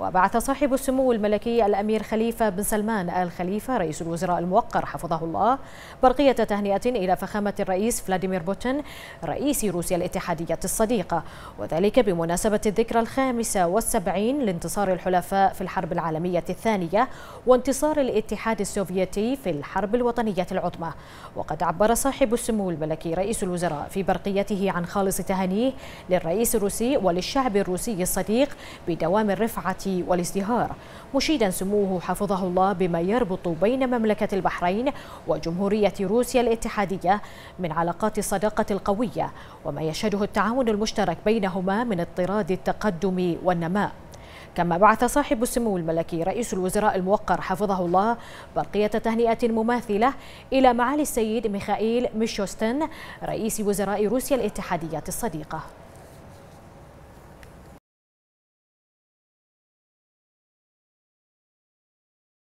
وبعث صاحب السمو الملكي الأمير خليفة بن سلمان آل خليفة رئيس الوزراء الموقر حفظه الله برقية تهنئة إلى فخامة الرئيس فلاديمير بوتين رئيس روسيا الاتحادية الصديقة وذلك بمناسبة الذكرى الخامسة والسبعين لانتصار الحلفاء في الحرب العالمية الثانية وانتصار الاتحاد السوفيتي في الحرب الوطنية العظمى وقد عبر صاحب السمو الملكي رئيس الوزراء في برقيته عن خالص تهنيه للرئيس الروسي وللشعب الروسي الصديق بدوام الرفعة والازدهار مشيدا سموه حفظه الله بما يربط بين مملكة البحرين وجمهورية روسيا الاتحادية من علاقات الصداقة القوية وما يشهده التعاون المشترك بينهما من اضطراد التقدم والنماء كما بعث صاحب السمو الملكي رئيس الوزراء الموقر حفظه الله برقية تهنئة مماثلة إلى معالي السيد ميخائيل ميشوستن رئيس وزراء روسيا الاتحادية الصديقة